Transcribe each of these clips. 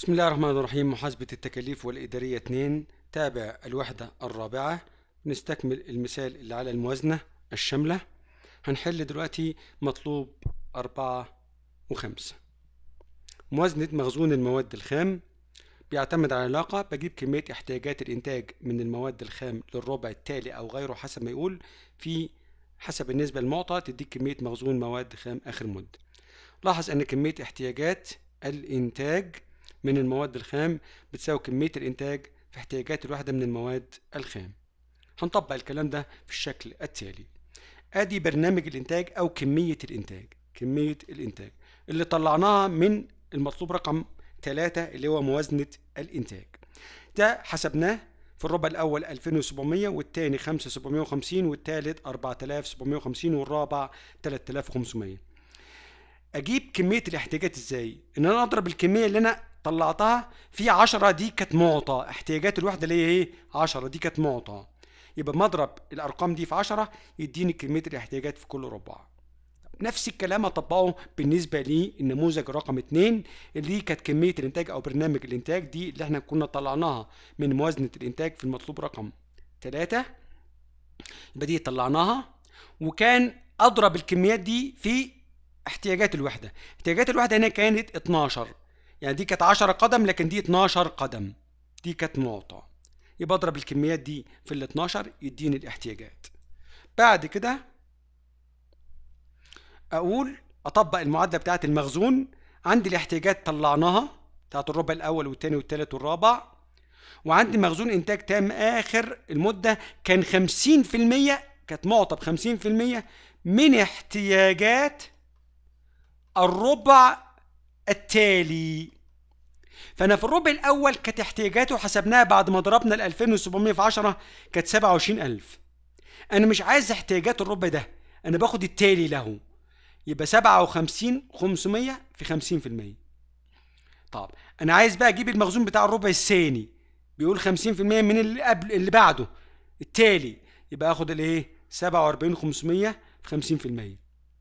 بسم الله الرحمن الرحيم محاسبة التكاليف والإدارية 2 تابع الوحدة الرابعة نستكمل المثال اللي على الموازنة الشاملة هنحل دلوقتي مطلوب أربعة وخمسة موازنة مخزون المواد الخام بيعتمد على علاقة بجيب كمية احتياجات الإنتاج من المواد الخام للربع التالي أو غيره حسب ما يقول في حسب النسبة المعطى تديك كمية مخزون مواد خام آخر مدة لاحظ أن كمية احتياجات الإنتاج من المواد الخام بتساوي كمية الإنتاج في احتياجات الواحدة من المواد الخام هنطبق الكلام ده في الشكل التالي أدي برنامج الإنتاج أو كمية الإنتاج كمية الإنتاج اللي طلعناها من المطلوب رقم ثلاثة اللي هو موازنة الإنتاج ده حسبناه في الربع الأول 2700 والثاني 5750 والثالث 4750 والرابع 3500 أجيب كمية الاحتياجات إزاي؟ إن أنا أضرب الكمية اللي أنا طلعتها في 10 دي كانت معطى احتياجات الوحده اللي هي ايه 10 دي كانت معطى يبقى مضرب الارقام دي في 10 يديني كميه الاحتياجات في كل ربع نفس الكلام اطبقه بالنسبه للنموذج رقم 2 اللي كانت كميه الانتاج او برنامج الانتاج دي اللي احنا كنا طلعناها من موازنه الانتاج في المطلوب رقم 3 يبقى دي طلعناها وكان اضرب الكميات دي في احتياجات الوحده احتياجات الوحده هنا كانت 12 يعني دي كانت 10 قدم لكن دي 12 قدم دي كانت معطى يبقى اضرب الكميات دي في ال 12 يديني الاحتياجات بعد كده اقول اطبق المعادله بتاعه المخزون عندي الاحتياجات طلعناها بتاعت الربع الاول والثاني والثالث والرابع وعندي مخزون انتاج تام اخر المده كان 50% كانت معطى ب 50% من احتياجات الربع التالي فانا في الربع الاول كانت احتياجاته حسبناها بعد ما ضربنا ال 2700 في 10 كانت 27000 انا مش عايز احتياجات الربع ده انا باخد التالي له يبقى 57 500 في 50% طب انا عايز بقى اجيب المخزون بتاع الربع الثاني بيقول 50% من اللي قبل اللي بعده التالي يبقى اخد الايه 47 500 في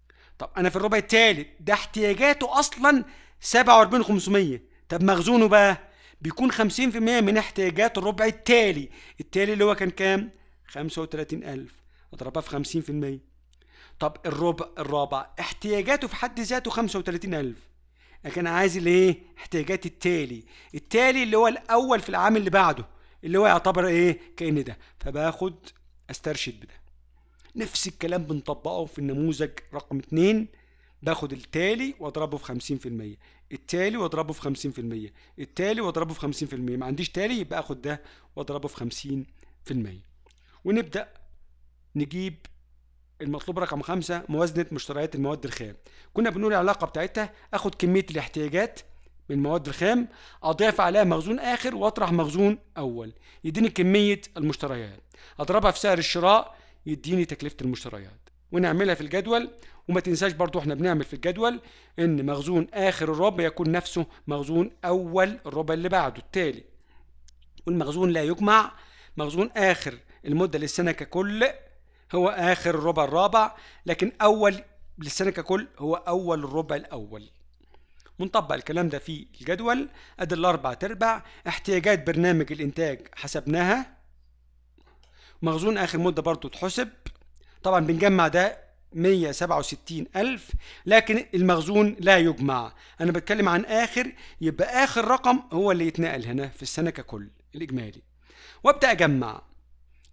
50% طب انا في الربع الثالث ده احتياجاته اصلا 47500 طب مخزونه بقى بيكون 50% من احتياجات الربع التالي التالي اللي هو كان كام 35000 اضربها في 50% طب الربع الرابع احتياجاته في حد ذاته 35000 لكن عايز الايه احتياجات التالي التالي اللي هو الاول في العام اللي بعده اللي هو يعتبر ايه كأن ده فباخد استرشد بده نفس الكلام بنطبقه في النموذج رقم 2 باخد التالي واضربه في خمسين في المية التالي واضربه في خمسين في المية التالي واضربه في خمسين المية ما عنديش تالي يبقى اخد ده واضربه في خمسين في المية ونبدا نجيب المطلوب رقم خمسة موازنة مشتريات المواد الخام كنا بنقول العلاقة بتاعتها اخد كمية الاحتياجات من المواد الخام اضيف عليها مخزون اخر واطرح مخزون اول يديني كمية المشتريات اضربها في سعر الشراء يديني تكلفة المشتريات ونعملها في الجدول وما تنساش برضو احنا بنعمل في الجدول ان مخزون اخر الربع يكون نفسه مخزون اول الربع اللي بعده التالي والمخزون لا يجمع مخزون اخر المده للسنه ككل هو اخر الربع الرابع لكن اول للسنه ككل هو اول الربع الاول ونطبق الكلام ده في الجدول ادي الاربع تربع احتياجات برنامج الانتاج حسبناها مخزون اخر مده برضو تحسب طبعا بنجمع ده 167 ألف لكن المخزون لا يجمع أنا بتكلم عن آخر يبقى آخر رقم هو اللي يتنقل هنا في السنة ككل الإجمالي وأبدأ أجمع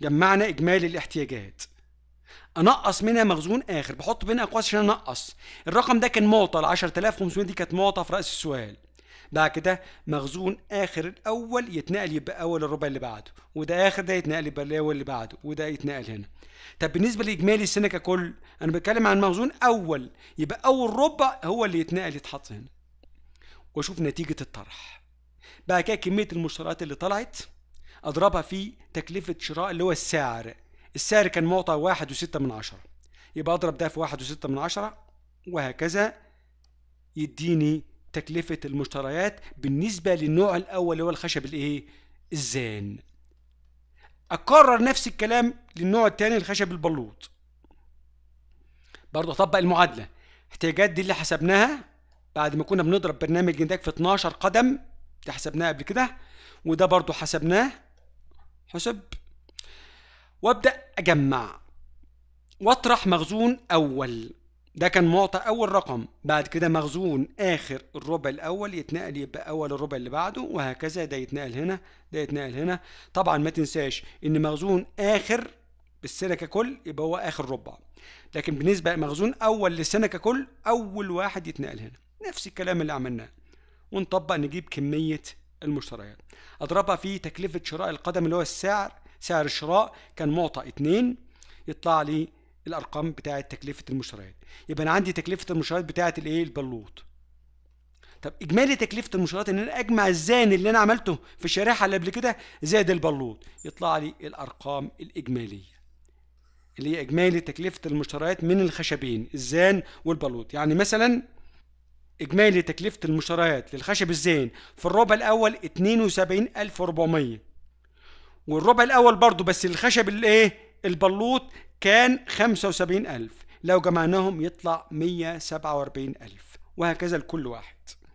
جمعنا إجمالي الاحتياجات انقص منها مخزون اخر بحط بين اقواس عشان انقص الرقم ده كان معطى ال 10500 دي كانت معطى في راس السؤال بعد كده مخزون اخر الاول يتنقل يبقى اول الربع اللي بعده وده اخر ده يتنقل يبقى الاول اللي بعده وده يتنقل هنا طب بالنسبه لاجمالي السنه ككل انا بتكلم عن مخزون اول يبقى اول ربع هو اللي يتنقل يتحط هنا واشوف نتيجه الطرح بعد كده كميه المشتريات اللي طلعت اضربها في تكلفه شراء اللي هو السعر السعر كان معطى واحد وستة من عشرة يبقى اضرب ده في واحد وستة من عشرة وهكذا يديني تكلفة المشتريات بالنسبة للنوع الأول اللي هو الخشب الإيه؟ الزان. أكرر نفس الكلام للنوع الثاني الخشب البلوط. برضه أطبق المعادلة. احتياجات دي اللي حسبناها بعد ما كنا بنضرب برنامج جنداك في 12 قدم ده حسبناه قبل كده وده برضه حسبناه حسب وابدأ أجمع وأطرح مخزون أول ده كان معطى اول رقم بعد كده مخزون اخر الربع الاول يتنقل يبقى اول الربع اللي بعده وهكذا ده يتنقل هنا ده يتنقل هنا طبعا ما تنساش ان مخزون اخر السنة ككل يبقى هو اخر ربع لكن بالنسبه لمخزون اول للسنه ككل اول واحد يتنقل هنا نفس الكلام اللي عملناه ونطبق نجيب كميه المشتريات اضربها في تكلفه شراء القدم اللي هو السعر سعر الشراء كان معطى 2 يطلع لي الارقام بتاعه تكلفه المشتريات يبقى انا عندي تكلفه المشتريات بتاعه الايه البلوط طب اجمالي تكلفه المشتريات ان انا اجمع الزان اللي انا عملته في الشريحه اللي قبل كده زائد البلوط يطلع لي الارقام الاجماليه اللي هي اجمالي تكلفه المشتريات من الخشبين الزان والبلوط يعني مثلا اجمالي تكلفه المشتريات للخشب الزان في الربع الاول 72400 والربع الاول برضه بس الخشب الايه البلوط كان 75 ألف لو جمعناهم يطلع 147 ألف وهكذا لكل واحد